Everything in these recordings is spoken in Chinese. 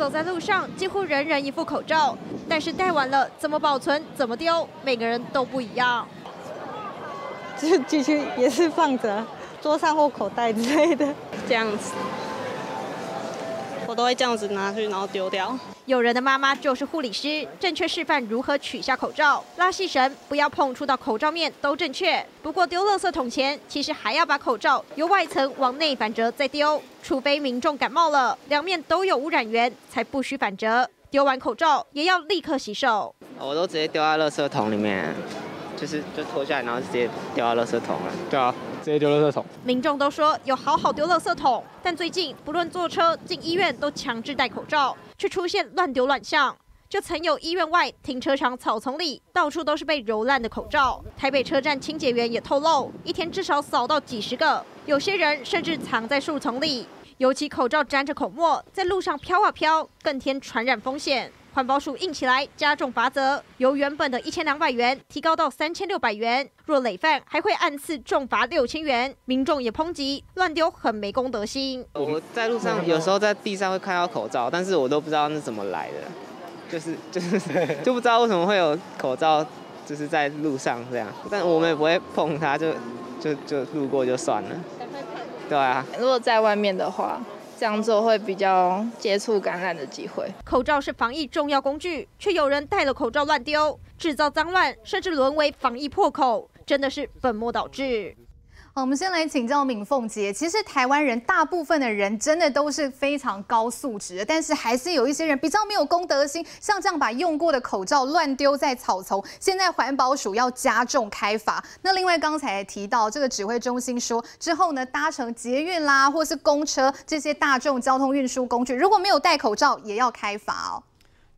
走在路上，几乎人人一副口罩，但是戴完了怎么保存、怎么丢，每个人都不一样。就进去也是放着，桌上或口袋之类的，这样子。我都会这样子拿去，然后丢掉。有人的妈妈就是护理师，正确示范如何取下口罩，拉细绳，不要碰触到口罩面，都正确。不过丢垃圾桶前，其实还要把口罩由外层往内反折再丢，除非民众感冒了，两面都有污染源，才不需反折。丢完口罩也要立刻洗手。我都直接丢在垃圾桶里面，就是就脱下来，然后直接丢到垃圾桶了。对啊。直接丢垃圾桶。民众都说有好好丢垃圾桶，但最近不论坐车进医院都强制戴口罩，却出现乱丢乱象。就曾有医院外停车场草丛里到处都是被揉烂的口罩。台北车站清洁员也透露，一天至少扫到几十个，有些人甚至藏在树丛里，尤其口罩沾着口沫在路上飘啊飘，更添传染风险。环保署硬起来，加重罚则，由原本的一千两百元提高到三千六百元。若累犯，还会按次重罚六千元。民众也抨击乱丢很没公德心。我在路上有时候在地上会看到口罩，但是我都不知道那是怎么来的，就是就是就不知道为什么会有口罩就是在路上这样，但我们也不会碰它，就就就路过就算了。对啊，如果在外面的话。这样做会比较接触感染的机会。口罩是防疫重要工具，却有人戴了口罩乱丢，制造脏乱，甚至沦为防疫破口，真的是本末倒置。好，我们先来请教闵凤杰。其实台湾人大部分的人真的都是非常高素质，但是还是有一些人比较没有公德心，像这样把用过的口罩乱丢在草丛。现在环保署要加重开罚。那另外刚才提到这个指挥中心说，之后呢搭乘捷运啦或是公车这些大众交通运输工具，如果没有戴口罩也要开罚哦。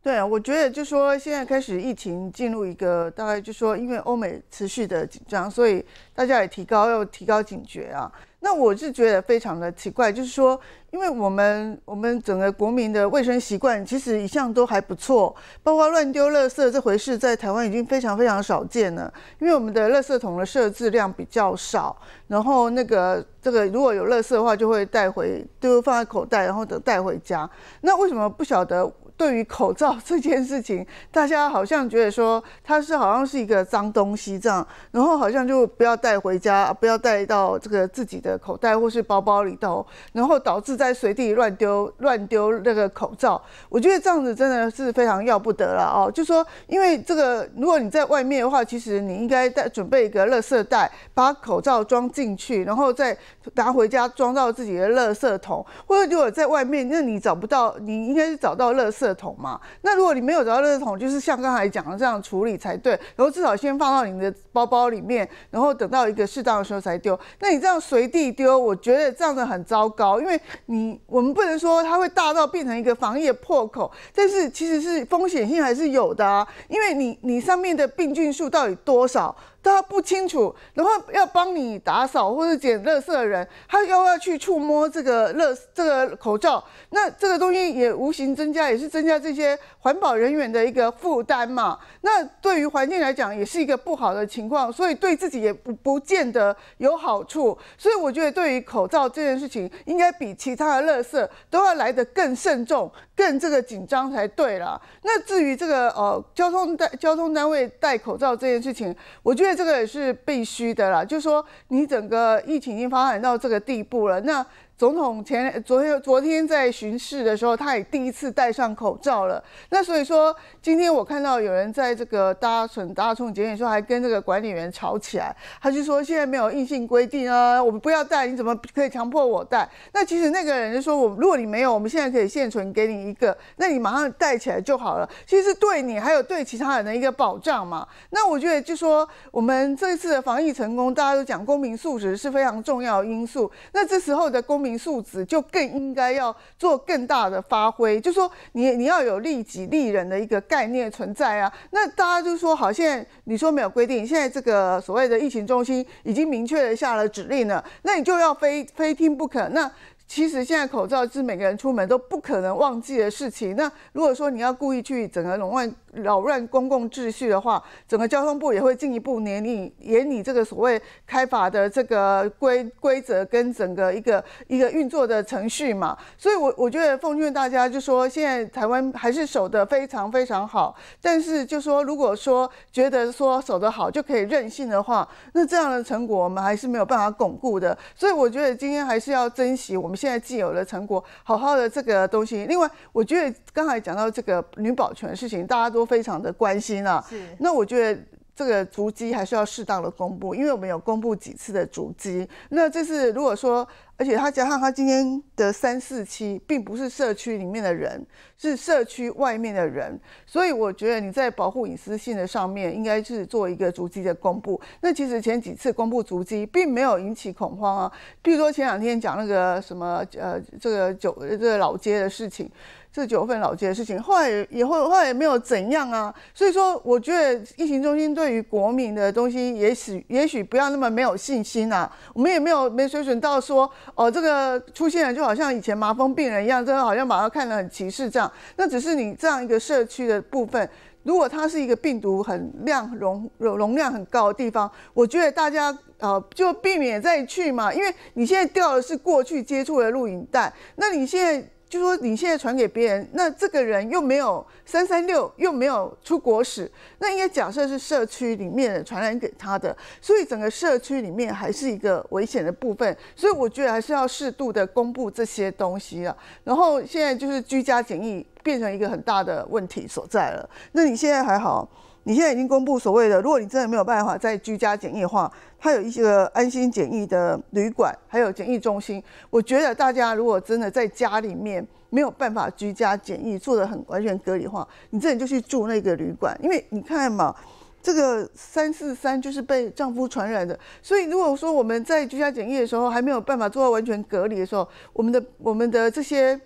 对啊，我觉得就说现在开始疫情进入一个大概，就说因为欧美持续的紧张，所以大家也提高要提高警觉啊。那我是觉得非常的奇怪，就是说，因为我们我们整个国民的卫生习惯其实一向都还不错，包括乱丢垃圾这回事，在台湾已经非常非常少见了。因为我们的垃圾桶的设置量比较少，然后那个这个如果有垃圾的话，就会带回丢放在口袋，然后等带回家。那为什么不晓得？对于口罩 这件事情，大家好像觉得说它是好像是一个脏东西这样，然后好像就不要带回家，不要带到这个自己的口袋或是包包里头，然后导致在随地乱丢乱丢那个口罩。我觉得这样子真的是非常要不得了哦。就说因为这个，如果你在外面的话，其实你应该带准备一个垃圾袋，把口罩装进去，然后再拿回家装到自己的垃圾桶，或者如果在外面，那你找不到，你应该是找到垃圾。桶嘛，那如果你没有找到热桶，就是像刚才讲的这样处理才对。然后至少先放到你的包包里面，然后等到一个适当的时候才丢。那你这样随地丢，我觉得这样子很糟糕，因为你我们不能说它会大到变成一个防疫破口，但是其实是风险性还是有的，啊。因为你你上面的病菌数到底多少？他不清楚，然后要帮你打扫或者捡垃圾的人，他要要去触摸这个垃这个口罩？那这个东西也无形增加，也是增加这些环保人员的一个负担嘛。那对于环境来讲，也是一个不好的情况，所以对自己也不不见得有好处。所以我觉得，对于口罩这件事情，应该比其他的垃圾都要来的更慎重、更这个紧张才对了。那至于这个呃交通单交通单位戴口罩这件事情，我觉得。这个也是必须的啦，就是说，你整个疫情已经发展到这个地步了，那。总统前昨天昨天在巡视的时候，他也第一次戴上口罩了。那所以说，今天我看到有人在这个搭乘搭乘捷运时候，还跟这个管理员吵起来。他就说：“现在没有硬性规定啊，我们不要戴，你怎么可以强迫我戴？”那其实那个人就说：“我如果你没有，我们现在可以现存给你一个，那你马上戴起来就好了。其实对你还有对其他人的一个保障嘛。”那我觉得就说，我们这次的防疫成功，大家都讲公民素质是非常重要的因素。那这时候的公民。素质就更应该要做更大的发挥，就说你你要有利己利人的一个概念存在啊。那大家就说，好，现在你说没有规定，现在这个所谓的疫情中心已经明确的下了指令了，那你就要非非听不可。那。其实现在口罩是每个人出门都不可能忘记的事情。那如果说你要故意去整个扰乱扰乱公共秩序的话，整个交通部也会进一步严你、严你这个所谓开法的这个规规则跟整个一个一个运作的程序嘛。所以，我我觉得奉劝大家，就说现在台湾还是守得非常非常好。但是，就说如果说觉得说守得好就可以任性的话，那这样的成果我们还是没有办法巩固的。所以，我觉得今天还是要珍惜我。们。我们现在既有了成果，好好的这个东西。另外，我觉得刚才讲到这个女保全的事情，大家都非常的关心啊。那我觉得。这个足迹还是要适当的公布，因为我们有公布几次的足迹。那这是如果说，而且他加上他今天的三四期，并不是社区里面的人，是社区外面的人，所以我觉得你在保护隐私性的上面，应该是做一个足迹的公布。那其实前几次公布足迹，并没有引起恐慌啊。比如说前两天讲那个什么呃，这个酒这个老街的事情。这九份老街的事情，后来也后后来也没有怎样啊，所以说我觉得疫情中心对于国民的东西，也许也许不要那么没有信心啊。我们也没有没水准到说，哦，这个出现了就好像以前麻风病人一样，真的好像把它看得很歧视这样。那只是你这样一个社区的部分，如果它是一个病毒很量容容容量很高的地方，我觉得大家呃就避免再去嘛，因为你现在掉的是过去接触的录影带，那你现在。就说你现在传给别人，那这个人又没有三三六，又没有出国史，那应该假设是社区里面传染给他的，所以整个社区里面还是一个危险的部分，所以我觉得还是要适度的公布这些东西了。然后现在就是居家检疫变成一个很大的问题所在了。那你现在还好？你现在已经公布所谓的，如果你真的没有办法在居家检疫的话，它有一些安心检疫的旅馆，还有检疫中心。我觉得大家如果真的在家里面没有办法居家检疫，做的很完全隔离话，你真的就去住那个旅馆。因为你看嘛，这个三四三就是被丈夫传染的，所以如果说我们在居家检疫的时候还没有办法做到完全隔离的时候，我们的我们的这些。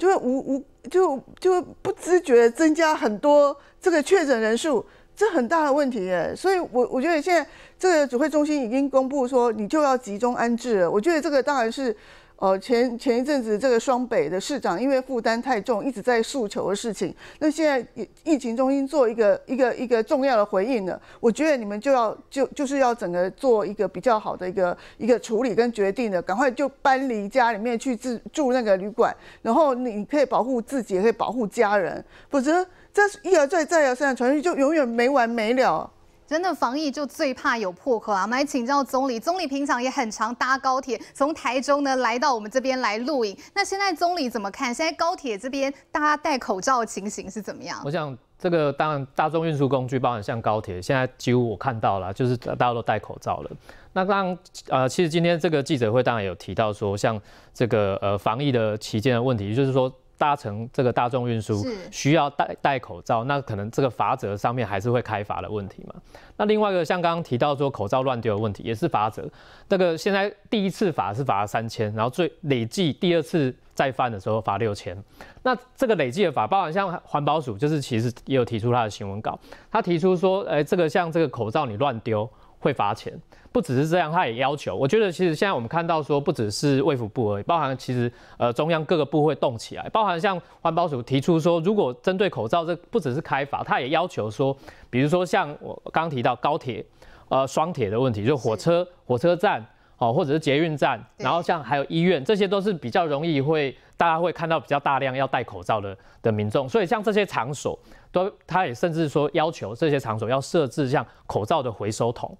就会无无就就不知觉增加很多这个确诊人数，这很大的问题耶。所以，我我觉得现在这个指挥中心已经公布说，你就要集中安置了。我觉得这个当然是。哦，前前一阵子这个双北的市长因为负担太重，一直在诉求的事情。那现在疫情中心做一个一个一个重要的回应了，我觉得你们就要就就是要整个做一个比较好的一个一个处理跟决定的，赶快就搬离家里面去自住那个旅馆，然后你可以保护自己，也可以保护家人，否则这一而再再而三的传递就永远没完没了。真的防疫就最怕有破口啊！我们来请教总理，总理平常也很常搭高铁，从台中呢来到我们这边来录影。那现在总理怎么看？现在高铁这边大家戴口罩的情形是怎么样？我想这个当然，大众运输工具，包含像高铁，现在几乎我看到了，就是大家都戴口罩了。那当然，呃，其实今天这个记者会当然有提到说，像这个呃防疫的期间的问题，就是说。搭乘这个大众运输需要戴戴口罩，那可能这个罚则上面还是会开罚的问题嘛？那另外一个像刚刚提到说口罩乱丢的问题，也是罚则。那个现在第一次罚是罚三千，然后最累计第二次再犯的时候罚六千。那这个累计的罚，包含像环保署，就是其实也有提出他的新闻稿，他提出说，哎，这个像这个口罩你乱丢。会罚钱，不只是这样，他也要求。我觉得其实现在我们看到说，不只是卫福部而已，包含其实呃中央各个部会动起来，包含像环保署提出说，如果针对口罩这不只是开罚，他也要求说，比如说像我刚提到高铁，呃双铁的问题，就火车、火车站哦，或者是捷运站，然后像还有医院，这些都是比较容易会大家会看到比较大量要戴口罩的的民众，所以像这些场所都，他也甚至说要求这些场所要设置像口罩的回收桶。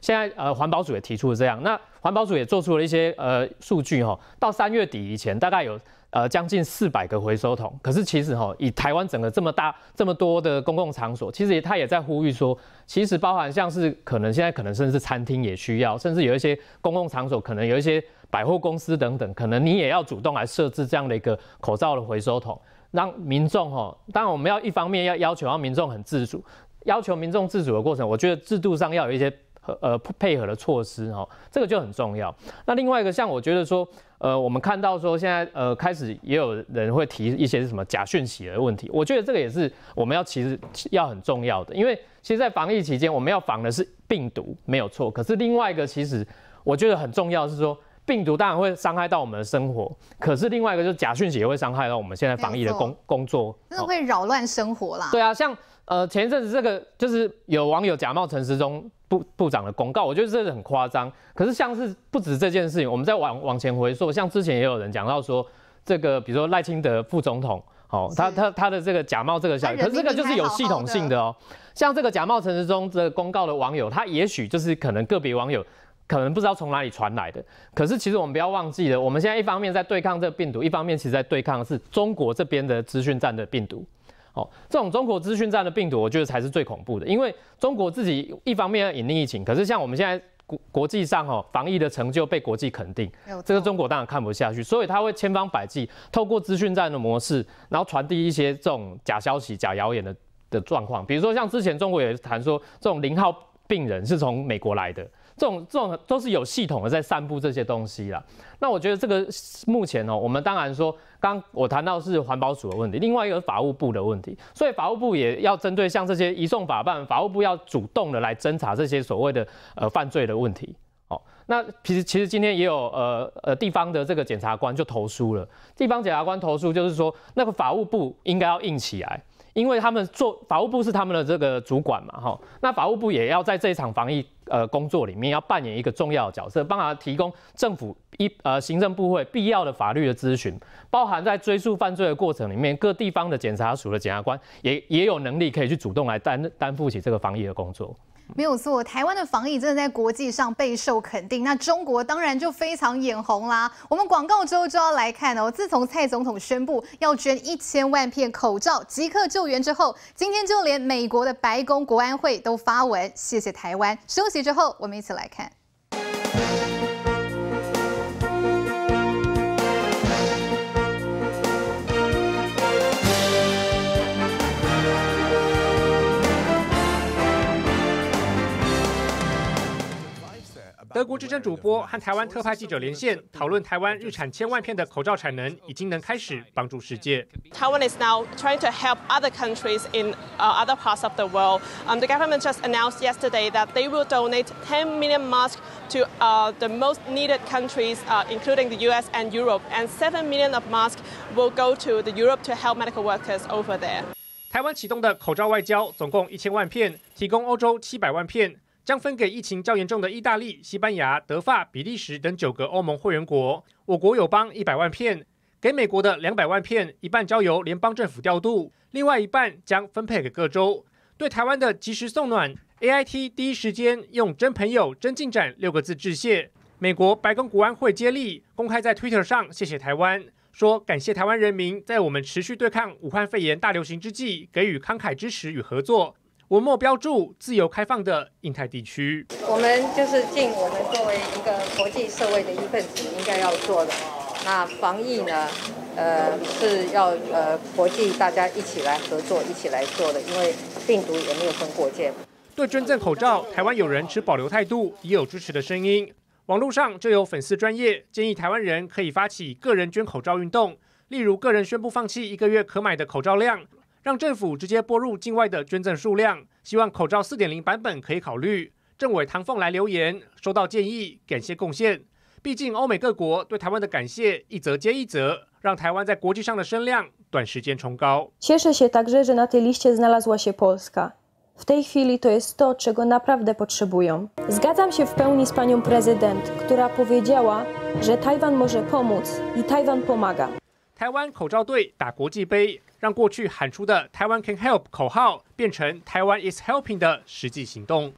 现在呃环保署也提出了这样，那环保署也做出了一些呃数据哈，到三月底以前大概有呃将近四百个回收桶，可是其实哈以台湾整个这么大这么多的公共场所，其实他也在呼吁说，其实包含像是可能现在可能甚至餐厅也需要，甚至有一些公共场所可能有一些百货公司等等，可能你也要主动来设置这样的一个口罩的回收桶，让民众哈，当然我们要一方面要要求让民众很自主，要求民众自主的过程，我觉得制度上要有一些。呃，配合的措施哈，这个就很重要。那另外一个，像我觉得说，呃，我们看到说现在呃开始也有人会提一些是什么假讯息的问题，我觉得这个也是我们要其实要很重要的，因为其实，在防疫期间，我们要防的是病毒，没有错。可是另外一个，其实我觉得很重要是说，病毒当然会伤害到我们的生活，可是另外一个就是假讯息也会伤害到我们现在防疫的工工作，真的会扰乱生活啦。对啊，像呃前一阵子这个就是有网友假冒陈时中部部长的公告，我觉得这是很夸张。可是像是不止这件事情，我们在往往前回溯，像之前也有人讲到说，这个比如说赖清德副总统，哦，他他他的这个假冒这个消息，可是这个就是有系统性的哦。像这个假冒陈时中这个公告的网友，他也许就是可能个别网友，可能不知道从哪里传来的。可是其实我们不要忘记了，我们现在一方面在对抗这个病毒，一方面其实在对抗的是中国这边的资讯站的病毒。哦，这种中国资讯战的病毒，我觉得才是最恐怖的，因为中国自己一方面要隐匿疫情，可是像我们现在国国际上哦，防疫的成就被国际肯定，这个中国当然看不下去，所以他会千方百计透过资讯战的模式，然后传递一些这种假消息、假谣言的的状况，比如说像之前中国也谈说这种零号病人是从美国来的。这种这种都是有系统的在散布这些东西啦。那我觉得这个目前哦，我们当然说，刚我谈到是环保署的问题，另外一个是法务部的问题，所以法务部也要针对像这些移送法办，法务部要主动的来侦查这些所谓的呃犯罪的问题。哦，那其实其实今天也有呃呃地方的这个检察官就投诉了，地方检察官投诉就是说那个法务部应该要硬起来。因为他们做法务部是他们的这个主管嘛，哈，那法务部也要在这场防疫呃工作里面，要扮演一个重要的角色，帮他提供政府一呃行政部会必要的法律的咨询，包含在追诉犯罪的过程里面，各地方的检察署的检察官也也有能力可以去主动来担担负起这个防疫的工作。没有错，台湾的防疫真的在国际上备受肯定。那中国当然就非常眼红啦。我们广告之后就要来看哦。自从蔡总统宣布要捐一千万片口罩即刻救援之后，今天就连美国的白宫国安会都发文谢谢台湾。休息之后，我们一起来看。德国之声主播和台湾特派记者连线，讨论台湾日产千万片的口罩产能已经能开始帮助世界。Taiwan is now trying to help other countries in uh, other parts of the world. Um, the government just announced yesterday that they will donate 10 million masks to uh, the most needed countries, uh, including the U.S. and Europe, and 7 million of masks will go to the Europe to help medical workers over there. 台湾启动的口罩外交总共一千万片，提供欧洲七百万片。将分给疫情较严重的意大利、西班牙、德法、比利时等九个欧盟会员国。我国友邦一百万片，给美国的两百万片，一半交由联邦政府调度，另外一半将分配给各州。对台湾的及时送暖，AIT 第一时间用“真朋友、真进展”六个字致谢。美国白宫国安会接力公开在 Twitter 上谢谢台湾，说感谢台湾人民在我们持续对抗武汉肺炎大流行之际给予慷慨支持与合作。文末标注自由开放的印太地区，我们就是尽我们作为一个国际社会的一份子应该要做的。那防疫呢？呃，是要呃国际大家一起来合作，一起来做的，因为病毒也没有分国界。对捐赠口罩，台湾有人持保留态度，也有支持的声音。网络上就有粉丝专业建议，台湾人可以发起个人捐口罩运动，例如个人宣布放弃一个月可买的口罩量。让政府直接拨入境外的捐赠数量，希望口罩四点零版本可以考虑。政委唐凤来留言，收到建议，感谢贡献。毕竟欧美各国对台湾的感谢一则接一则，让台湾在国际上的声量短时间冲高。W tej chwili to jest to czego naprawdę potrzebują. Zgadzam się w pełni z panią prezesem, która powiedziała, że Tajwan może pomóc i Tajwan pomaga. 台湾口罩队打国际杯。让过去喊出的“台湾 can help” 口号变成“台湾 is helping” 的实际行动。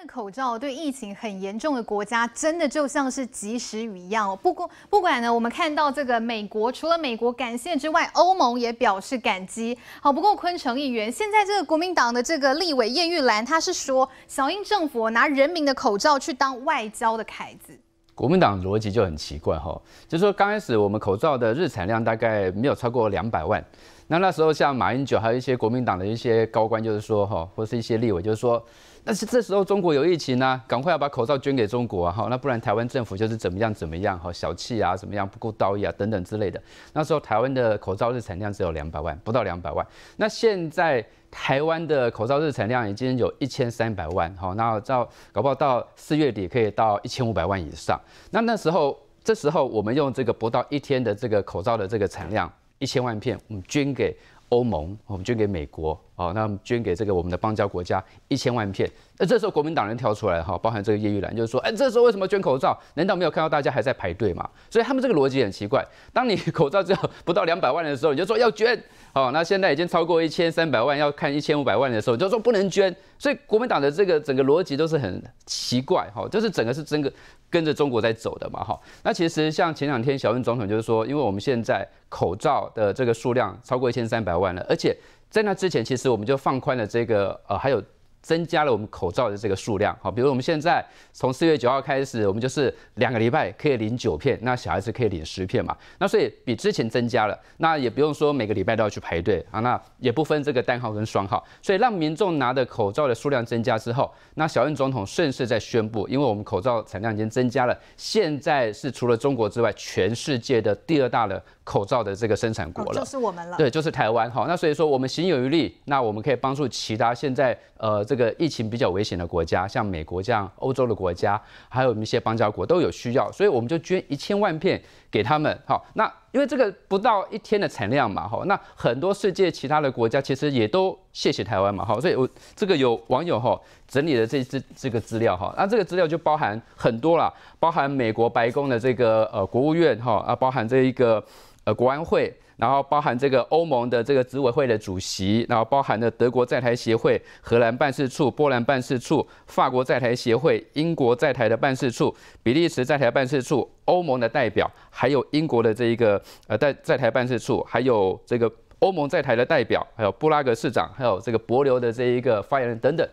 的口罩对疫情很严重的国家，真的就像是及时雨一样。不过，不管呢，我们看到这个美国，除了美国感谢之外，欧盟也表示感激。好，不过昆城议员现在这个国民党的这个立委叶玉兰，他是说小英政府拿人民的口罩去当外交的凯子。国民党逻辑就很奇怪哈，就是说刚开始我们口罩的日产量大概没有超过两百万，那那时候像马英九还有一些国民党的一些高官，就是说哈，或是一些立委，就是说。但是这时候中国有疫情呢，赶快要把口罩捐给中国啊！哈，那不然台湾政府就是怎么样怎么样，哈，小气啊，怎么样不顾道义啊，等等之类的。那时候台湾的口罩日产量只有两百万，不到两百万。那现在台湾的口罩日产量已经有一千三百万，好，那到搞不好到四月底可以到一千五百万以上。那那时候，这时候我们用这个不到一天的这个口罩的这个产量一千万片，我们捐给。欧盟，我们捐给美国，哦，那我们捐给这个我们的邦交国家一千万片。那这时候国民党人跳出来，哈，包含这个叶玉兰，就是说，哎，这时候为什么捐口罩？难道没有看到大家还在排队吗？所以他们这个逻辑很奇怪。当你口罩只有不到两百万的时候，你就说要捐。哦，那现在已经超过一千三百万，要看一千五百万的时候，就说不能捐，所以国民党的这个整个逻辑都是很奇怪，哈，就是整个是整个跟着中国在走的嘛，哈。那其实像前两天小英总统就是说，因为我们现在口罩的这个数量超过一千三百万了，而且在那之前，其实我们就放宽了这个，呃，还有。增加了我们口罩的这个数量，好，比如我们现在从四月九号开始，我们就是两个礼拜可以领九片，那小孩子可以领十片嘛，那所以比之前增加了，那也不用说每个礼拜都要去排队啊，那也不分这个单号跟双号，所以让民众拿的口罩的数量增加之后，那小任总统顺势在宣布，因为我们口罩产量已经增加了，现在是除了中国之外，全世界的第二大了。口罩的这个生产国了，就是我们了，对，就是台湾。好，那所以说我们行有余力，那我们可以帮助其他现在呃这个疫情比较危险的国家，像美国这样、欧洲的国家，还有一些邦交国都有需要，所以我们就捐一千万片。给他们好，那因为这个不到一天的产量嘛，哈，那很多世界其他的国家其实也都谢谢台湾嘛，哈，所以我这个有网友哈整理了这这这个资料哈，那这个资料就包含很多啦，包含美国白宫的这个呃国务院哈啊，包含这一个呃国安会。然后包含这个欧盟的这个执委会的主席，然后包含的德国在台协会荷兰办事处、波兰办事处、法国在台协会、英国在台的办事处、比利时在台办事处、欧盟的代表，还有英国的这一个呃在在台办事处，还有这个欧盟在台的代表，还有布拉格市长，还有这个博留的这一个发言人等等。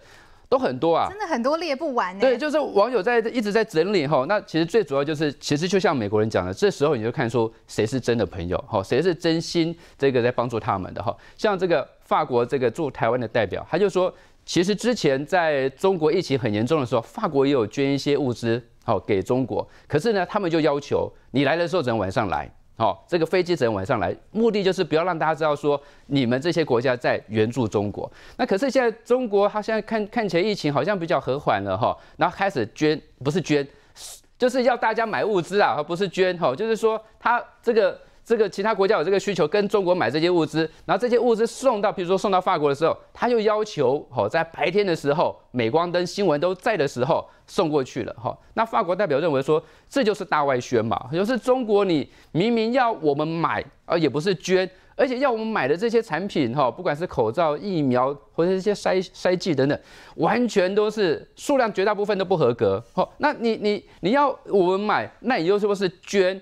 都很多啊，真的很多列不完。对，就是网友在一直在整理哈。那其实最主要就是，其实就像美国人讲的，这时候你就看出谁是真的朋友，哈，谁是真心这个在帮助他们的哈。像这个法国这个驻台湾的代表，他就说，其实之前在中国疫情很严重的时候，法国也有捐一些物资，好给中国。可是呢，他们就要求你来的时候只能晚上来。哦，这个飞机整晚上来，目的就是不要让大家知道说你们这些国家在援助中国。那可是现在中国，它现在看看起来疫情好像比较和缓了哈，然后开始捐不是捐，就是要大家买物资啊，而不是捐哈，就是说它这个。这个其他国家有这个需求，跟中国买这些物资，然后这些物资送到，比如说送到法国的时候，他就要求，哈，在白天的时候，美光灯新闻都在的时候送过去了，哈。那法国代表认为说，这就是大外宣嘛，就是中国你明明要我们买，而也不是捐，而且要我们买的这些产品，哈，不管是口罩、疫苗或者这些筛筛剂等等，完全都是数量绝大部分都不合格，哈。那你你你要我们买，那你就是不是捐？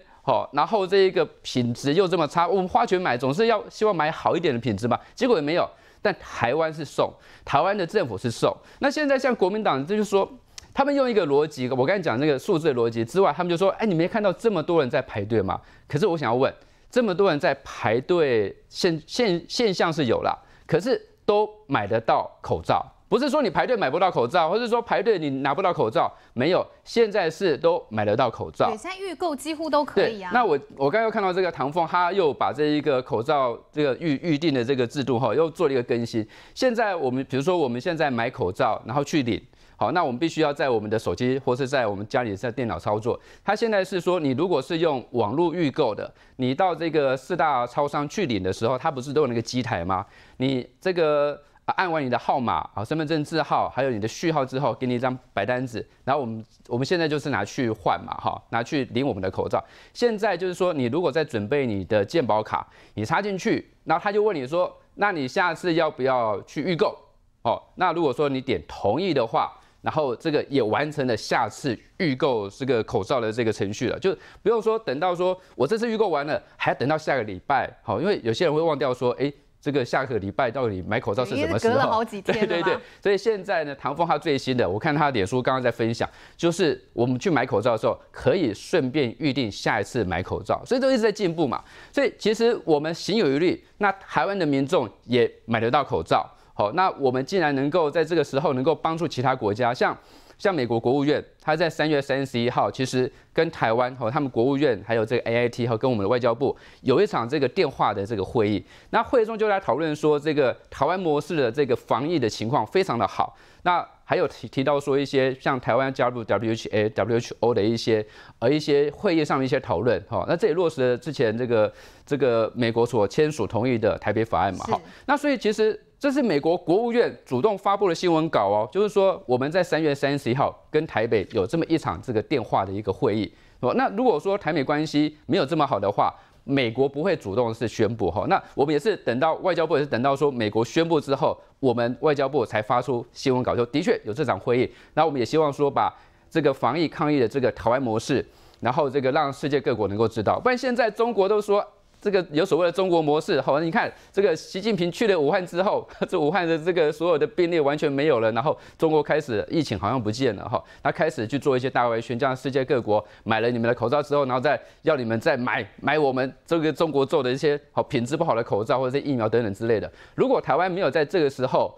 然后这一个品质又这么差，我们花钱买总是要希望买好一点的品质嘛，结果也没有。但台湾是送，台湾的政府是送。那现在像国民党，这就是说，他们用一个逻辑，我刚才讲那个数字的逻辑之外，他们就说，哎，你没看到这么多人在排队吗？可是我想要问，这么多人在排队现现现象是有了，可是都买得到口罩。不是说你排队买不到口罩，或是说排队你拿不到口罩，没有，现在是都买得到口罩。对，现在预购几乎都可以啊。那我我刚刚看到这个唐凤，他又把这一个口罩这个预预定的这个制度哈，又做了一个更新。现在我们比如说我们现在买口罩，然后去领，好，那我们必须要在我们的手机或是在我们家里在电脑操作。他现在是说，你如果是用网络预购的，你到这个四大超商去领的时候，它不是都有那个机台吗？你这个。按完你的号码、啊，身份证字号，还有你的序号之后，给你一张白单子，然后我们我们现在就是拿去换嘛，哈，拿去领我们的口罩。现在就是说，你如果在准备你的健保卡，你插进去，然后他就问你说，那你下次要不要去预购？哦，那如果说你点同意的话，然后这个也完成了下次预购这个口罩的这个程序了，就不用说等到说我这次预购完了，还要等到下个礼拜，好，因为有些人会忘掉说，哎。这个下个礼拜到底买口罩是什么时候？隔了好几天。对对对，所以现在呢，唐风他最新的，我看他脸书刚刚在分享，就是我们去买口罩的时候，可以顺便预定下一次买口罩。所以都一直在进步嘛。所以其实我们行有余力，那台湾的民众也买得到口罩。好，那我们既然能够在这个时候能够帮助其他国家，像。像美国国务院，他在三月三十一号，其实跟台湾和他们国务院还有这个 A I T，和跟我们的外交部，有一场这个电话的这个会议。那会议中就来讨论说，这个台湾模式的这个防疫的情况非常的好。那还有提提到说一些像台湾加入 W H A W H O 的一些，而一些会议上面一些讨论哈，那这也落实了之前这个这个美国所签署同意的台北法案嘛哈。那所以其实。这是美国国务院主动发布的新闻稿哦，就是说我们在三月三十一号跟台北有这么一场这个电话的一个会议，哦，那如果说台美关系没有这么好的话，美国不会主动是宣布哈，那我们也是等到外交部也是等到说美国宣布之后，我们外交部才发出新闻稿，就的确有这场会议，那我们也希望说把这个防疫抗疫的这个台湾模式，然后这个让世界各国能够知道，不然现在中国都说。这个有所谓的中国模式，好像你看这个习近平去了武汉之后，这武汉的这个所有的病例完全没有了，然后中国开始疫情好像不见了哈，他开始去做一些大外宣，样世界各国买了你们的口罩之后，然后再要你们再买买我们这个中国做的一些好品质不好的口罩或者疫苗等等之类的。如果台湾没有在这个时候，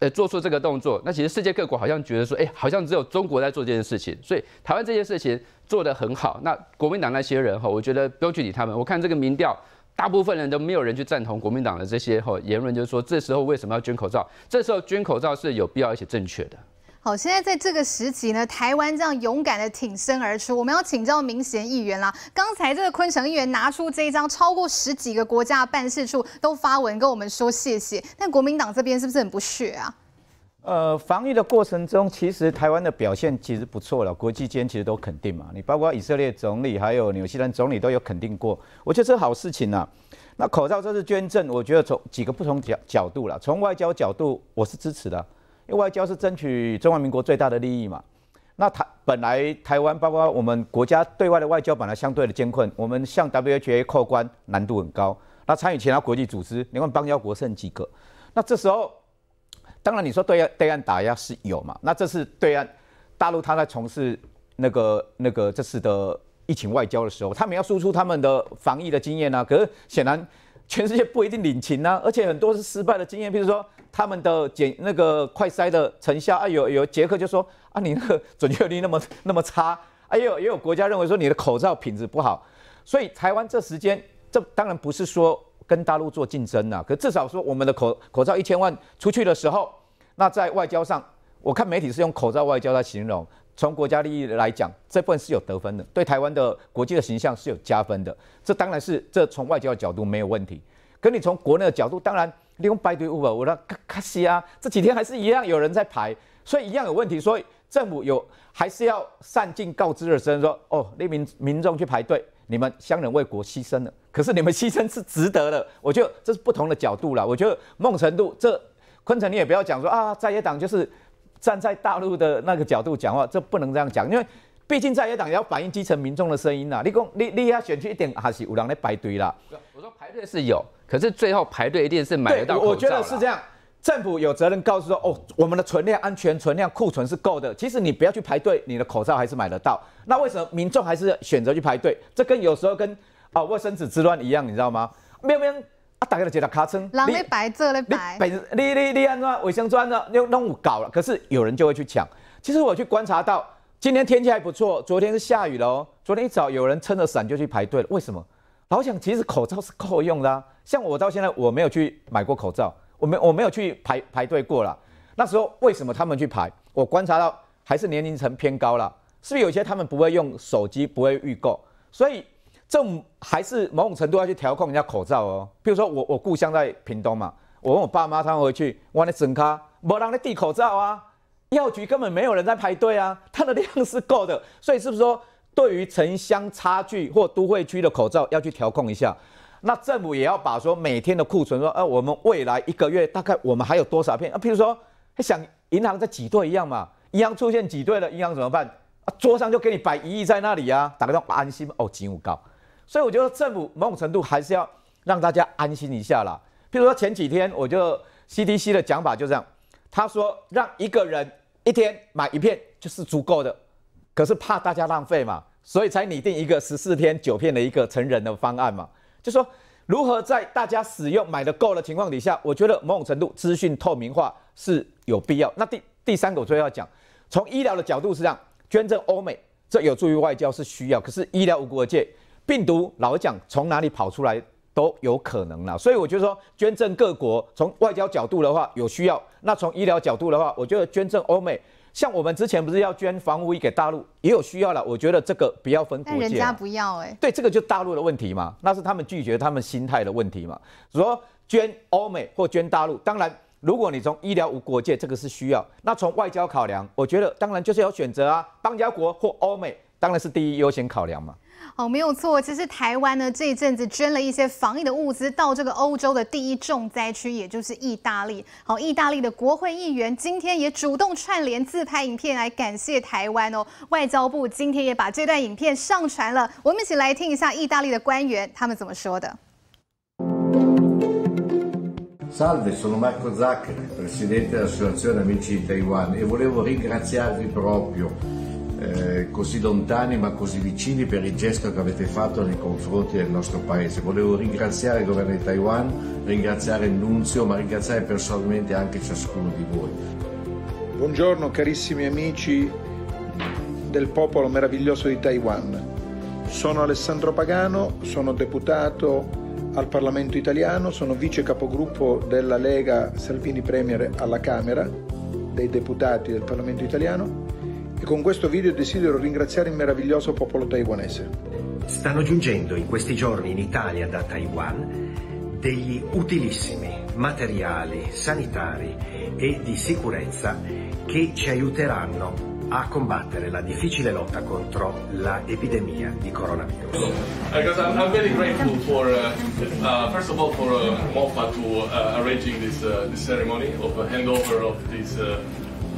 呃，做出这个动作，那其实世界各国好像觉得说，哎，好像只有中国在做这件事情，所以台湾这件事情做得很好。那国民党那些人哈，我觉得不用去理他们。我看这个民调，大部分人都没有人去赞同国民党的这些哈言论，就是说这时候为什么要捐口罩？这时候捐口罩是有必要且正确的。好，现在在这个时期呢，台湾这样勇敢的挺身而出，我们要请教民贤议员啦。刚才这个昆城议员拿出这一张，超过十几个国家办事处都发文跟我们说谢谢，但国民党这边是不是很不屑啊？呃，防御的过程中，其实台湾的表现其实不错了，国际间其实都肯定嘛。你包括以色列总理，还有纽西兰总理都有肯定过，我觉得是好事情啊。那口罩这是捐赠，我觉得从几个不同角角度了，从外交角度我是支持的。因外交是争取中华民国最大的利益嘛？那台本来台湾包括我们国家对外的外交本来相对的艰困，我们向 WHA 扣关难度很高。那参与其他国际组织，你看邦交国剩几个？那这时候，当然你说对岸对岸打压是有嘛？那这是对岸大陆他在从事那个那个这次的疫情外交的时候，他们要输出他们的防疫的经验啊。可是显然全世界不一定领情啊，而且很多是失败的经验，譬如说。他们的检那个快筛的成效啊，有有捷克就说啊，你那个准确率那么那么差啊，也有也有国家认为说你的口罩品质不好，所以台湾这时间这当然不是说跟大陆做竞争啊，可至少说我们的口口罩一千万出去的时候，那在外交上，我看媒体是用口罩外交来形容，从国家利益来讲，这部分是有得分的，对台湾的国际的形象是有加分的，这当然是这从外交的角度没有问题，可你从国内的角度当然。你用排队务吧，我那可惜啊，这几天还是一样有人在排，所以一样有问题。所以政府有还是要善尽告知的声候，说哦，那民民众去排队，你们乡人为国牺牲了，可是你们牺牲是值得的。我得这是不同的角度了。我觉得孟程度，这昆城你也不要讲说啊，在野党就是站在大陆的那个角度讲话，这不能这样讲，因为。毕竟在野党也要反映基层民众的声音呐。你讲你你要选区一点还是有人来排队啦。我说排队是有，可是最后排队一定是买得到我觉得是这样，政府有责任告诉说，哦，我们的存量安全、存量库存是够的。其实你不要去排队，你的口罩还是买得到。那为什么民众还是选择去排队？这跟有时候跟啊卫生纸之乱一样，你知道吗？喵喵啊，打开了觉得咔蹭，狼在排队，狼在排你你你安装卫生砖了，又弄搞了，可是有人就会去抢。其实我去观察到。今天天气还不错，昨天是下雨了哦。昨天一早有人撑着伞就去排队了，为什么？老想其实口罩是够用的，像我到现在我没有去买过口罩，我没我没有去排排队过了。那时候为什么他们去排？我观察到还是年龄层偏高了，是不是有些他们不会用手机，不会预购？所以这还是某种程度要去调控人家口罩哦。比如说我我故乡在屏东嘛，我问我爸妈他们回去，我讲你整卡，没人你递口罩啊。药局根本没有人在排队啊，它的量是够的，所以是不是说对于城乡差距或都会区的口罩要去调控一下？那政府也要把说每天的库存，说呃我们未来一个月大概我们还有多少片啊？譬如说想银行在挤兑一样嘛，银行出现挤兑了，银行怎么办？啊，桌上就给你摆一亿在那里啊，打个话安心哦，金五高。所以我觉得政府某种程度还是要让大家安心一下啦。譬如说前几天我就 CDC 的讲法就这样，他说让一个人。一天买一片就是足够的，可是怕大家浪费嘛，所以才拟定一个十四天九片的一个成人的方案嘛。就说如何在大家使用买的够的情况底下，我觉得某种程度资讯透明化是有必要。那第第三个我最要讲，从医疗的角度是这样，捐赠欧美这有助于外交是需要，可是医疗无国界，病毒老讲从哪里跑出来。都有可能啦。所以我觉得说捐赠各国从外交角度的话有需要，那从医疗角度的话，我觉得捐赠欧美，像我们之前不是要捐防屋给大陆也有需要了，我觉得这个不要分国界，但人家不要哎，对，这个就大陆的问题嘛，那是他们拒绝，他们心态的问题嘛。说捐欧美或捐大陆，当然如果你从医疗无国界，这个是需要，那从外交考量，我觉得当然就是要选择啊，邦交国或欧美当然是第一优先考量嘛。好，没有错。其实台湾呢，这一阵子捐了一些防疫的物资到这个欧洲的第一重灾区，也就是意大利。好，意大利的国会议员今天也主动串联自拍影片来感谢台湾哦。外交部今天也把这段影片上传了，我们一起来听一下意大利的官员他们怎么说的。Salve, sono Marco z a c c presidente della s s o c i a z i o n e Amici Taiwan, e volevo ringraziarvi proprio. eh, così lontani ma così vicini per il gesto che avete fatto nei confronti del nostro paese. Volevo ringraziare il governo di Taiwan, ringraziare il Nunzio, ma ringraziare personalmente anche ciascuno di voi. Buongiorno carissimi amici del popolo meraviglioso di Taiwan. Sono Alessandro Pagano, sono deputato al Parlamento italiano, sono vice capogruppo della Lega Salvini Premier alla Camera dei deputati del Parlamento italiano e con questo video desidero ringraziare il meraviglioso popolo taiwanese. Stanno giungendo in questi giorni in Italia da Taiwan degli utilissimi materiali sanitari e di sicurezza che ci aiuteranno a combattere la difficile lotta contro l'epidemia di coronavirus. Sono molto I'm, I'm very grateful for, uh, uh first of all, for uh, MOFA to uh, arranging this, uh, this ceremony of handover of this uh,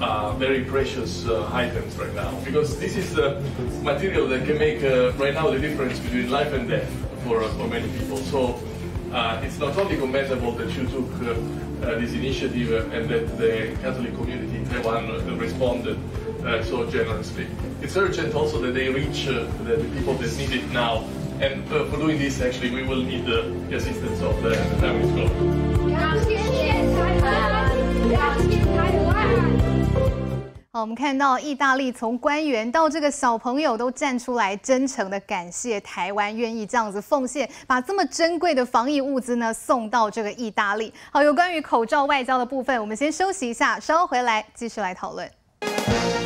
Uh, very precious uh, items right now because this is the material that can make uh, right now the difference between life and death for, uh, for many people. So uh, it's not only commendable that you took this initiative and that the Catholic community in Taiwan responded so generously. It's urgent also that they reach the people that need it now. And for doing this, actually, we will need the assistance of the Taiwanese school. 好，我们看到意大利从官员到这个小朋友都站出来，真诚的感谢台湾愿意这样子奉献，把这么珍贵的防疫物资呢送到这个意大利。好，有关于口罩外交的部分，我们先休息一下，稍后回来继续来讨论。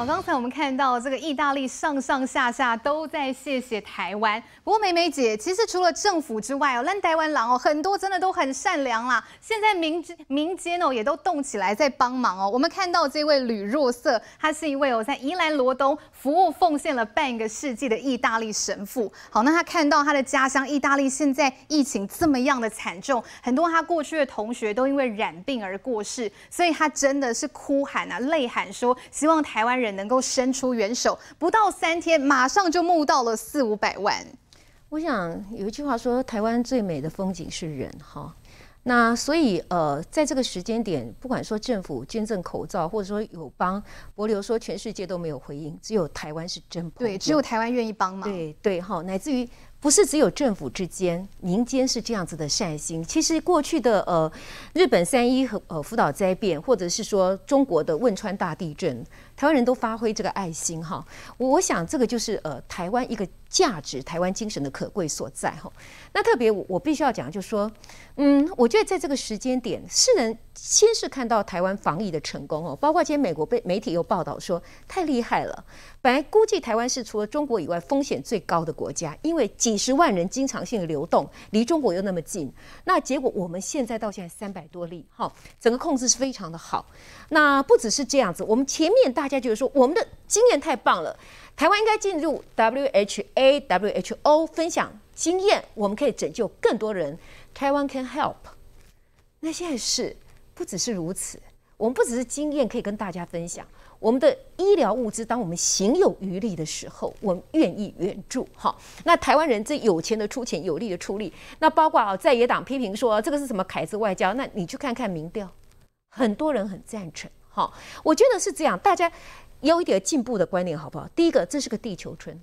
好，刚才我们看到这个意大利上上下下都在谢谢台湾。不过梅梅姐，其实除了政府之外哦，烂台湾狼哦，很多真的都很善良啦。现在民民间哦，也都动起来在帮忙哦。我们看到这位吕若瑟，他是一位哦，在宜兰罗东服务奉献了半个世纪的意大利神父。好，那他看到他的家乡意大利现在疫情这么样的惨重，很多他过去的同学都因为染病而过世，所以他真的是哭喊啊，泪喊说，希望台湾人。能够伸出援手，不到三天，马上就募到了四五百万。我想有一句话说，台湾最美的风景是人哈。那所以呃，在这个时间点，不管说政府捐赠口罩，或者说有帮博流说全世界都没有回应，只有台湾是真对，只有台湾愿意帮忙。对对哈，乃至于不是只有政府之间，民间是这样子的善心。其实过去的呃，日本三一和呃福岛灾变，或者是说中国的汶川大地震。台湾人都发挥这个爱心哈，我想这个就是呃台湾一个。价值台湾精神的可贵所在哈，那特别我我必须要讲，就是说，嗯，我觉得在这个时间点，世人先是看到台湾防疫的成功哦，包括今天美国被媒体又报道说太厉害了，本来估计台湾是除了中国以外风险最高的国家，因为几十万人经常性的流动，离中国又那么近，那结果我们现在到现在三百多例哈，整个控制是非常的好。那不只是这样子，我们前面大家就是说，我们的经验太棒了。台湾应该进入 W H A W H O 分享经验，我们可以拯救更多人。台湾 Can Help。那现在是不只是如此，我们不只是经验可以跟大家分享，我们的医疗物资，当我们行有余力的时候，我们愿意援助。哈，那台湾人，这有钱的出钱，有力的出力。那包括啊，在野党批评说这个是什么凯子外交？那你去看看民调，很多人很赞成。哈，我觉得是这样，大家。有一点进步的观念好不好？第一个，这是个地球村，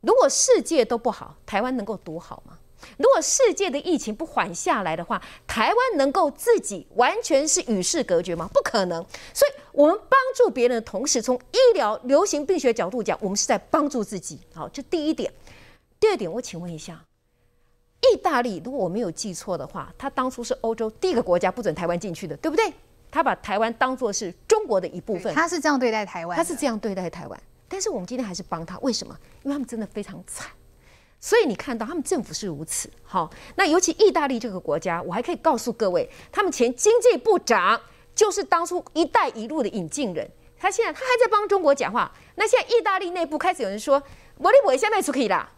如果世界都不好，台湾能够独好吗？如果世界的疫情不缓下来的话，台湾能够自己完全是与世隔绝吗？不可能。所以，我们帮助别人的同时，从医疗流行病学角度讲，我们是在帮助自己。好，这第一点。第二点，我请问一下，意大利，如果我没有记错的话，他当初是欧洲第一个国家不准台湾进去的，对不对？他把台湾当作是中国的一部分，他是这样对待台湾，他是这样对待台湾。但是我们今天还是帮他，为什么？因为他们真的非常惨。所以你看到他们政府是如此好。那尤其意大利这个国家，我还可以告诉各位，他们前经济部长就是当初“一带一路”的引进人，他现在他还在帮中国讲话。那现在意大利内部开始有人说：“我你我一下卖出去啦，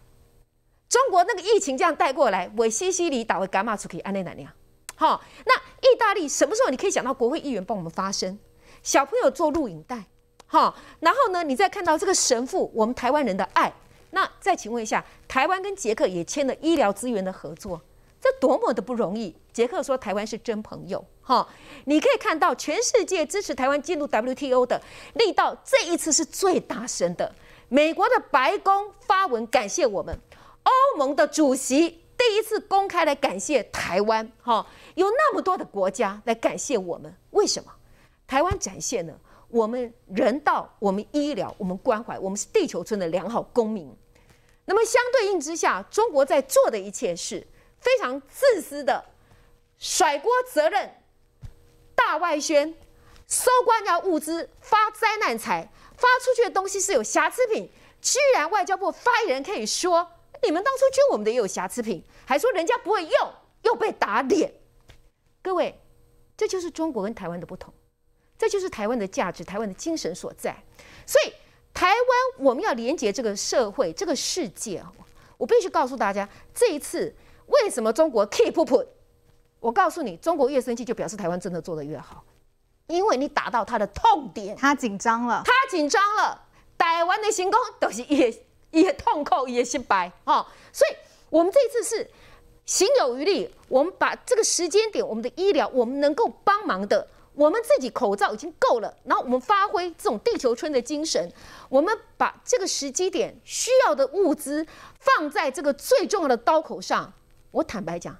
中国那个疫情这样带过来，我西西里岛会干嘛出去？安内难呀？好，那。”意大利什么时候你可以想到国会议员帮我们发声？小朋友做录影带，哈，然后呢，你再看到这个神父，我们台湾人的爱。那再请问一下，台湾跟捷克也签了医疗资源的合作，这多么的不容易。捷克说台湾是真朋友，哈，你可以看到全世界支持台湾进入 WTO 的力道，这一次是最大声的。美国的白宫发文感谢我们，欧盟的主席。第一次公开来感谢台湾，哈，有那么多的国家来感谢我们，为什么？台湾展现了我们人道、我们医疗、我们关怀，我们是地球村的良好公民。那么相对应之下，中国在做的一切是非常自私的，甩锅责任、大外宣、收官家物资、发灾难财，发出去的东西是有瑕疵品，居然外交部发言人可以说。你们当初捐我们的也有瑕疵品，还说人家不会用，又被打脸。各位，这就是中国跟台湾的不同，这就是台湾的价值，台湾的精神所在。所以，台湾我们要连接这个社会，这个世界。我必须告诉大家，这一次为什么中国 keep up？我告诉你，中国越生气，就表示台湾真的做的越好，因为你打到他的痛点，他紧张了，他紧张了。台湾的行宫都是越也痛苦，也心白，哈！所以，我们这次是行有余力，我们把这个时间点，我们的医疗，我们能够帮忙的，我们自己口罩已经够了，然后我们发挥这种地球村的精神，我们把这个时机点需要的物资放在这个最重要的刀口上。我坦白讲。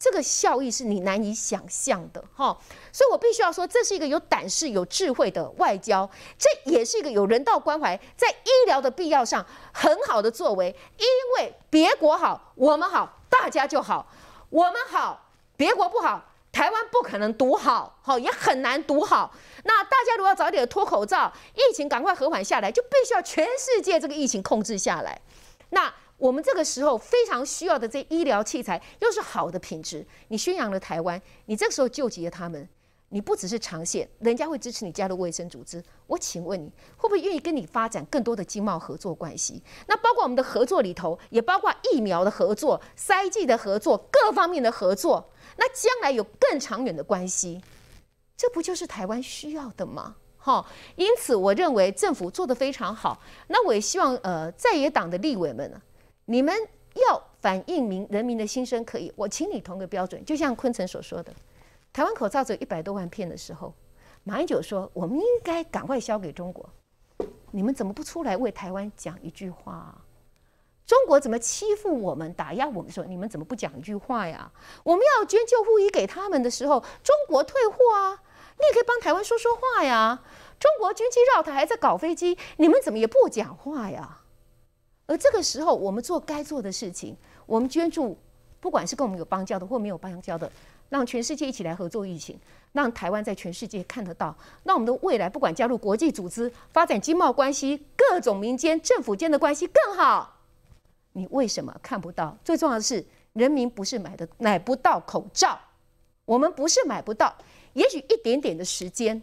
这个效益是你难以想象的，哈！所以我必须要说，这是一个有胆识、有智慧的外交，这也是一个有人道关怀，在医疗的必要上很好的作为。因为别国好，我们好，大家就好；我们好，别国不好，台湾不可能独好，好也很难独好。那大家如果早点脱口罩，疫情赶快和缓下来，就必须要全世界这个疫情控制下来。那。我们这个时候非常需要的这医疗器材，又是好的品质。你宣扬了台湾，你这个时候救济了他们，你不只是长线，人家会支持你加入卫生组织。我请问你会不会愿意跟你发展更多的经贸合作关系？那包括我们的合作里头，也包括疫苗的合作、筛剂的合作、各方面的合作，那将来有更长远的关系，这不就是台湾需要的吗？哈，因此我认为政府做得非常好。那我也希望呃在野党的立委们呢。你们要反映民人民的心声可以，我请你同个标准，就像昆城所说的，台湾口罩只有一百多万片的时候，马英九说我们应该赶快销给中国，你们怎么不出来为台湾讲一句话？中国怎么欺负我们、打压我们？说你们怎么不讲一句话呀？我们要捐救护衣给他们的时候，中国退货啊，你也可以帮台湾说说话呀。中国军机绕台还在搞飞机，你们怎么也不讲话呀？而这个时候，我们做该做的事情，我们捐助，不管是跟我们有邦交的或没有邦交的，让全世界一起来合作疫情，让台湾在全世界看得到，让我们的未来不管加入国际组织、发展经贸关系、各种民间、政府间的关系更好。你为什么看不到？最重要的是，人民不是买的买不到口罩，我们不是买不到，也许一点点的时间，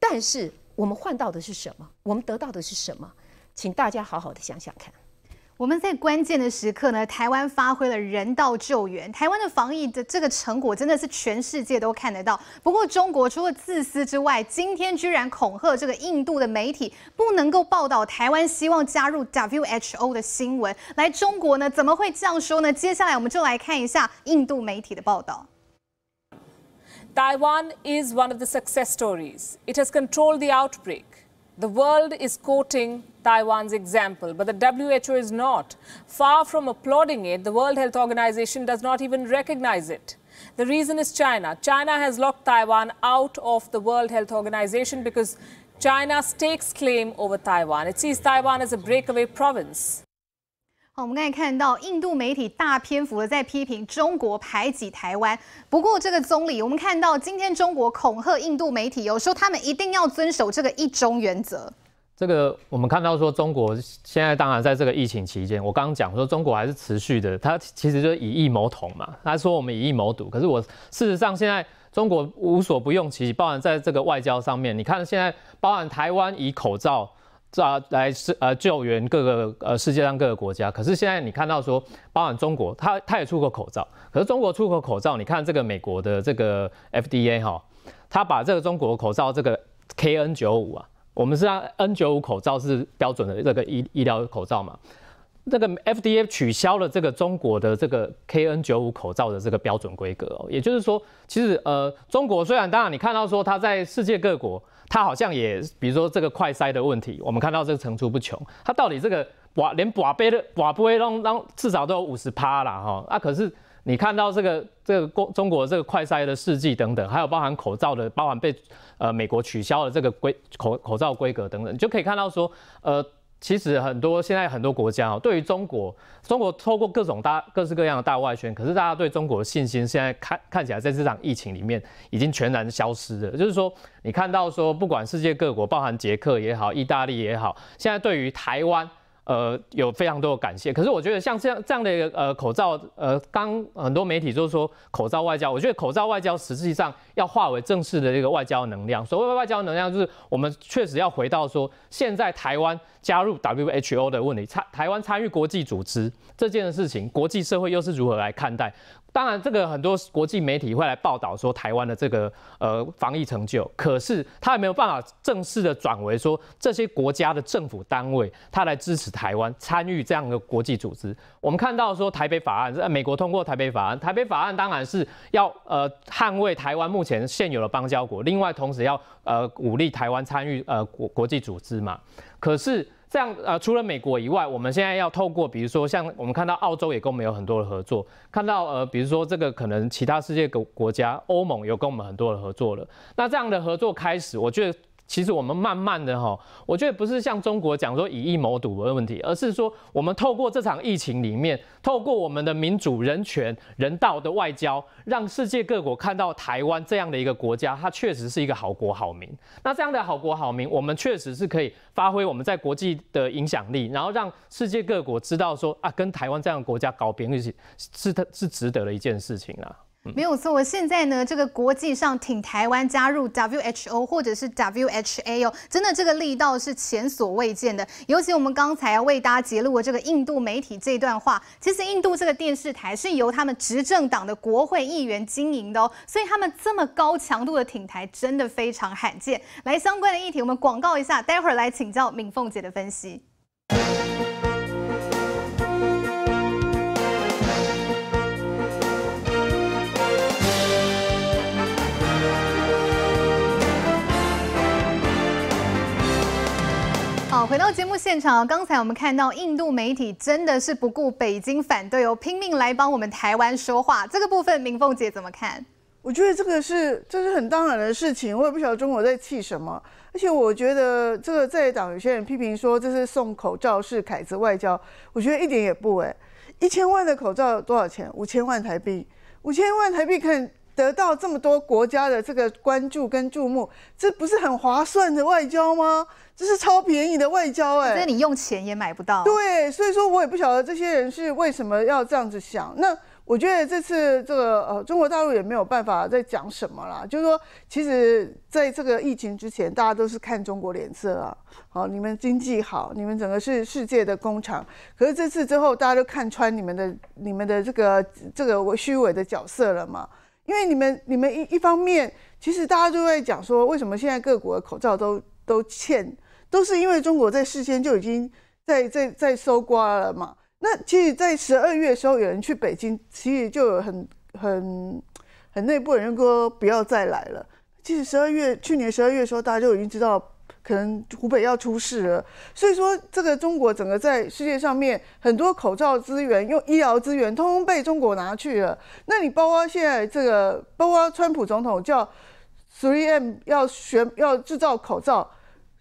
但是我们换到的是什么？我们得到的是什么？请大家好好的想想看。我们在关键的时刻呢，台湾发挥了人道救援，台湾的防疫的这个成果真的是全世界都看得到。不过中国除了自私之外，今天居然恐吓这个印度的媒体不能够报道台湾希望加入 WHO 的新闻。来中国呢，怎么会这样说呢？接下来我们就来看一下印度媒体的报道。Taiwan is one of the success stories. It has controlled the outbreak. The world is quoting Taiwan's example, but the WHO is not. Far from applauding it, the World Health Organization does not even recognize it. The reason is China. China has locked Taiwan out of the World Health Organization because China stakes claim over Taiwan. It sees Taiwan as a breakaway province. 好，我们刚才看到印度媒体大篇幅的在批评中国排挤台湾。不过这个总理，我们看到今天中国恐吓印度媒体，说他们一定要遵守这个一中原则。这个我们看到说，中国现在当然在这个疫情期间，我刚刚讲说中国还是持续的，它其实就是以疫谋同嘛。他说我们以疫谋堵，可是我事实上现在中国无所不用其极，包含在这个外交上面，你看现在包含台湾以口罩。啊来是呃救援各个呃世界上各个国家，可是现在你看到说，包含中国，它它也出口口罩，可是中国出口口罩，你看这个美国的这个 F D A 哈，它把这个中国口罩这个 K N 九五啊，我们是按 N 九五口罩是标准的这个医医疗口罩嘛，那个 F D A 取消了这个中国的这个 K N 九五口罩的这个标准规格，哦，也就是说，其实呃中国虽然当然你看到说它在世界各国。它好像也，比如说这个快塞的问题，我们看到这个层出不穷。它到底这个瓦连瓦杯的寡杯，让让至少都有五十趴了哈。那可是你看到这个这个中中国这个快塞的事迹等等，还有包含口罩的包含被呃美国取消的这个规口口罩规格等等，你就可以看到说呃。其实很多现在很多国家哦，对于中国，中国透过各种大各式各样的大外宣，可是大家对中国信心现在看看起来在这场疫情里面已经全然消失了。就是说，你看到说，不管世界各国，包含捷克也好、意大利也好，现在对于台湾。呃，有非常多的感谢。可是我觉得像这样这样的一个呃口罩，呃，刚很多媒体就是说口罩外交。我觉得口罩外交实际上要化为正式的这个外交能量。所谓外交能量，就是我们确实要回到说现在台湾加入 WHO 的问题，参台湾参与国际组织这件事情，国际社会又是如何来看待？当然，这个很多国际媒体会来报道说台湾的这个呃防疫成就，可是他也没有办法正式的转为说这些国家的政府单位，他来支持台湾参与这样的国际组织。我们看到说台北法案在美国通过台北法案，台北法案当然是要呃捍卫台湾目前现有的邦交国，另外同时要呃鼓励台湾参与呃国国际组织嘛。可是。这样呃，除了美国以外，我们现在要透过，比如说像我们看到澳洲也跟我们有很多的合作，看到呃，比如说这个可能其他世界国国家欧盟有跟我们很多的合作了，那这样的合作开始，我觉得。其实我们慢慢的哈，我觉得不是像中国讲说以疫谋独的问题，而是说我们透过这场疫情里面，透过我们的民主、人权、人道的外交，让世界各国看到台湾这样的一个国家，它确实是一个好国好民。那这样的好国好民，我们确实是可以发挥我们在国际的影响力，然后让世界各国知道说啊，跟台湾这样的国家搞边是是它是值得的一件事情啊。没有错，现在呢，这个国际上挺台湾加入 WHO 或者是 WHA 哦，真的这个力道是前所未见的。尤其我们刚才为大家揭露的这个印度媒体这段话，其实印度这个电视台是由他们执政党的国会议员经营的哦，所以他们这么高强度的挺台，真的非常罕见。来，相关的议题，我们广告一下，待会儿来请教敏凤姐的分析。回到节目现场刚才我们看到印度媒体真的是不顾北京反对，哦，拼命来帮我们台湾说话。这个部分，明凤姐怎么看？我觉得这个是这是很当然的事情。我也不晓得中国在气什么，而且我觉得这个在党有些人批评说这是送口罩是凯子外交，我觉得一点也不哎。一千万的口罩多少钱？五千万台币。五千万台币看。得到这么多国家的这个关注跟注目，这不是很划算的外交吗？这是超便宜的外交，哎，所以你用钱也买不到。对，所以说我也不晓得这些人是为什么要这样子想。那我觉得这次这个呃，中国大陆也没有办法再讲什么了，就是说，其实在这个疫情之前，大家都是看中国脸色啊。哦，你们经济好，你们整个是世界的工厂，可是这次之后，大家都看穿你们的、你们的这个这个虚伪的角色了嘛？因为你们，你们一一方面，其实大家就在讲说，为什么现在各国口罩都都欠，都是因为中国在事先就已经在在在搜刮了嘛？那其实，在十二月的时候，有人去北京，其实就有很很很内部人说不要再来了。其实十二月，去年十二月的时候，大家就已经知道。可能湖北要出事了，所以说这个中国整个在世界上面很多口罩资源，用医疗资源通通被中国拿去了。那你包括现在这个，包括川普总统叫 Three m 要学要制造口罩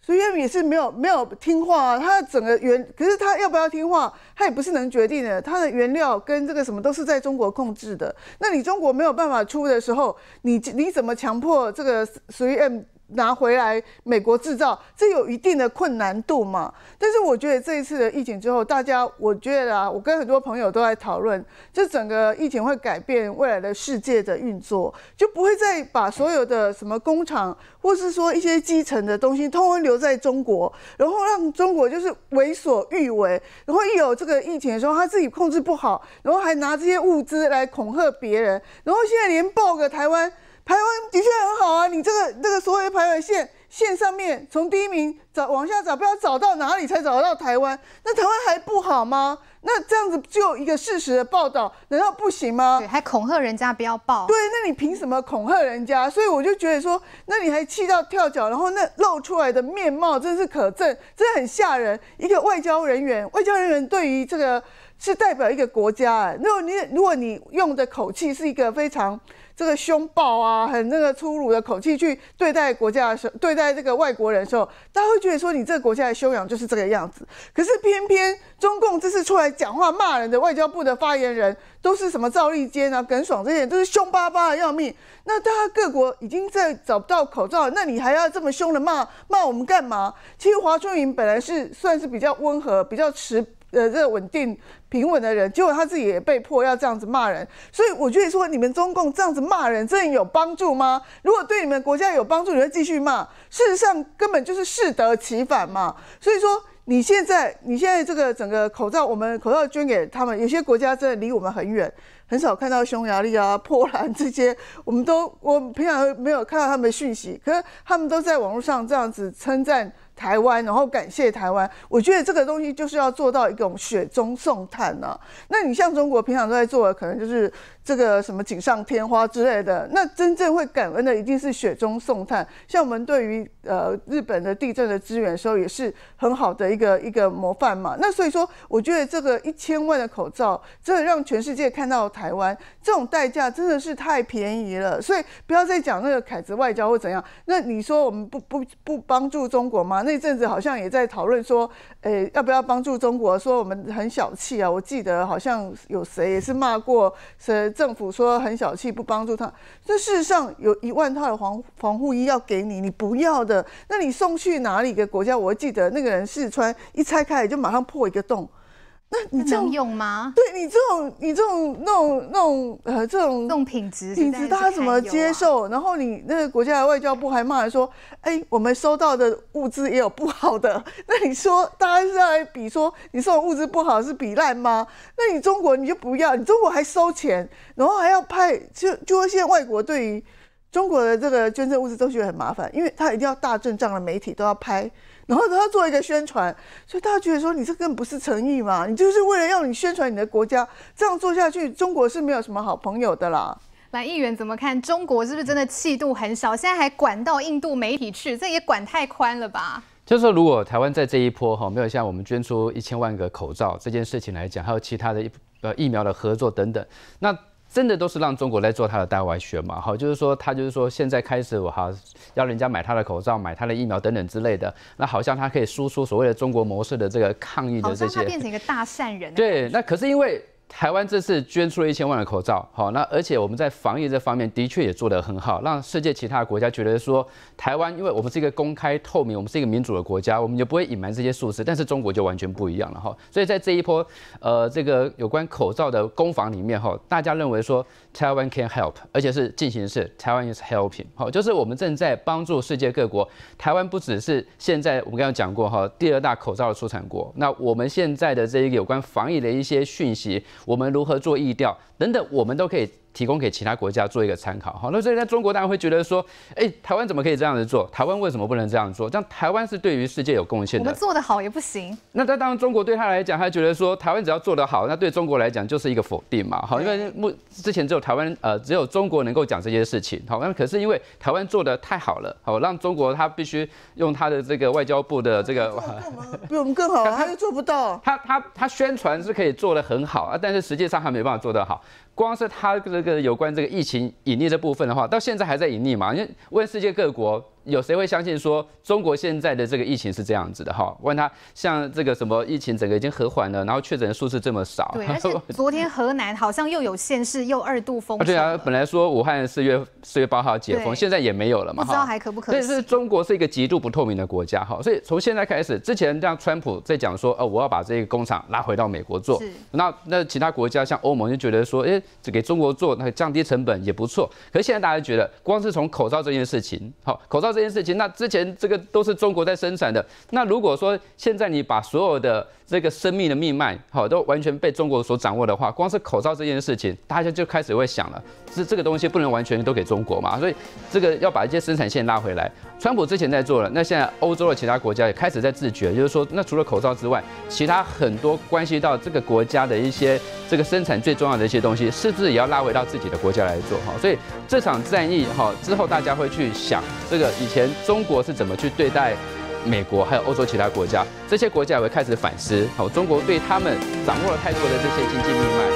three m 也是没有没有听话，啊，他整个原可是他要不要听话，他也不是能决定的。他的原料跟这个什么都是在中国控制的。那你中国没有办法出的时候，你你怎么强迫这个 Three m 拿回来美国制造，这有一定的困难度嘛？但是我觉得这一次的疫情之后，大家我觉得啊，我跟很多朋友都在讨论，这整个疫情会改变未来的世界的运作，就不会再把所有的什么工厂，或是说一些基层的东西，通通留在中国，然后让中国就是为所欲为，然后一有这个疫情的时候，他自己控制不好，然后还拿这些物资来恐吓别人，然后现在连爆个台湾。台湾的确很好啊，你这个这个所谓的排位线线上面，从第一名找往下找，不知道找到哪里才找得到台湾。那台湾还不好吗？那这样子就一个事实的报道，难道不行吗？对，还恐吓人家不要报。对，那你凭什么恐吓人家？所以我就觉得说，那你还气到跳脚，然后那露出来的面貌真是可憎，真的很吓人。一个外交人员，外交人员对于这个是代表一个国家啊。那你如果你用的口气是一个非常。这个凶暴啊，很那个粗鲁的口气去对待国家的时候，对待这个外国人的时候，大家会觉得说你这个国家的修养就是这个样子。可是偏偏中共这次出来讲话骂人的外交部的发言人都是什么赵立坚啊、耿爽这些，都是凶巴巴的要命。那他各国已经在找不到口罩，那你还要这么凶的骂骂我们干嘛？其实华春莹本来是算是比较温和、比较持。呃，这稳定平稳的人，结果他自己也被迫要这样子骂人，所以我觉得说，你们中共这样子骂人，真的有帮助吗？如果对你们国家有帮助，你会继续骂？事实上，根本就是适得其反嘛。所以说，你现在你现在这个整个口罩，我们口罩捐给他们，有些国家真的离我们很远，很少看到匈牙利啊、波兰这些，我们都我平常没有看到他们的讯息，可是他们都在网络上这样子称赞。台湾，然后感谢台湾，我觉得这个东西就是要做到一种雪中送炭呢。那你像中国平常都在做的，可能就是这个什么锦上添花之类的。那真正会感恩的一定是雪中送炭。像我们对于呃日本的地震的支援时候，也是很好的一个一个模范嘛。那所以说，我觉得这个一千万的口罩，真的让全世界看到台湾这种代价真的是太便宜了。所以不要再讲那个凯子外交或怎样。那你说我们不不不帮助中国吗？那那阵子好像也在讨论说，呃，要不要帮助中国？说我们很小气啊！我记得好像有谁也是骂过，说政府说很小气，不帮助他。这事实上有一万套的防防护衣要给你，你不要的，那你送去哪里的国家？我记得那个人试穿，一拆开就马上破一个洞。那你能用吗？对你这种，你这种那种那种呃，这种种品质，品质，大他怎么接受？然后你那个国家的外交部还骂说：“哎，我们收到的物资也有不好的。”那你说，大家是在比说你这物资不好是比烂吗？那你中国你就不要，你中国还收钱，然后还要派，就就说现在外国对于。中国的这个捐赠物资都觉得很麻烦，因为他一定要大阵仗的媒体都要拍，然后都要做一个宣传，所以大家觉得说你这根本不是诚意嘛，你就是为了要你宣传你的国家，这样做下去，中国是没有什么好朋友的啦。蓝议员怎么看中国是不是真的气度很少？现在还管到印度媒体去，这也管太宽了吧？就是说，如果台湾在这一波哈没有像我们捐出一千万个口罩这件事情来讲，还有其他的呃疫苗的合作等等，那。真的都是让中国来做他的大外宣嘛？好，就是说他就是说现在开始，我好要人家买他的口罩、买他的疫苗等等之类的。那好像他可以输出所谓的中国模式的这个抗疫的这些，变成一个大善人。对，那可是因为。台湾这次捐出了一千万的口罩，好，那而且我们在防疫这方面的确也做得很好，让世界其他的国家觉得说台湾，因为我们是一个公开透明、我们是一个民主的国家，我们就不会隐瞒这些数字。但是中国就完全不一样了哈，所以在这一波呃这个有关口罩的攻防里面哈，大家认为说台湾 can help，而且是进行式，台 a i is helping，好，就是我们正在帮助世界各国。台湾不只是现在我们刚刚讲过哈，第二大口罩的出产国，那我们现在的这一个有关防疫的一些讯息。我们如何做意调等等，我们都可以。提供给其他国家做一个参考，好，那所以在中国大家会觉得说，哎，台湾怎么可以这样子做？台湾为什么不能这样做？这样台湾是对于世界有贡献的。我们做得好也不行。那他当然中国对他来讲，他觉得说，台湾只要做得好，那对中国来讲就是一个否定嘛，好，因为目之前只有台湾，呃，只有中国能够讲这些事情，好，那可是因为台湾做的太好了，好，让中国他必须用他的这个外交部的这个，比我们更好，他又做不到。他他他宣传是可以做得很好啊，但是实际上他没办法做得好。光是他这个有关这个疫情隐匿这部分的话，到现在还在隐匿嘛？为问世界各国。有谁会相信说中国现在的这个疫情是这样子的哈？问他像这个什么疫情，整个已经和缓了，然后确诊数是这么少。对，而且 昨天河南好像又有县市又二度封。而且啊，本来说武汉四月四月八号解封，现在也没有了嘛。不知道还可不可。但是中国是一个极度不透明的国家哈，所以从现在开始，之前像川普在讲说哦，我要把这个工厂拉回到美国做，那那其他国家像欧盟就觉得说，哎，给中国做那降低成本也不错。可是现在大家觉得，光是从口罩这件事情，好口罩。这件事情，那之前这个都是中国在生产的。那如果说现在你把所有的这个生命的命脉，好，都完全被中国所掌握的话，光是口罩这件事情，大家就开始会想了。这这个东西不能完全都给中国嘛，所以这个要把一些生产线拉回来。川普之前在做了，那现在欧洲的其他国家也开始在自觉，就是说，那除了口罩之外，其他很多关系到这个国家的一些这个生产最重要的一些东西，是不是也要拉回到自己的国家来做哈？所以这场战役哈之后，大家会去想这个以前中国是怎么去对待美国还有欧洲其他国家，这些国家也会开始反思，好，中国对他们掌握了太多的这些经济命脉。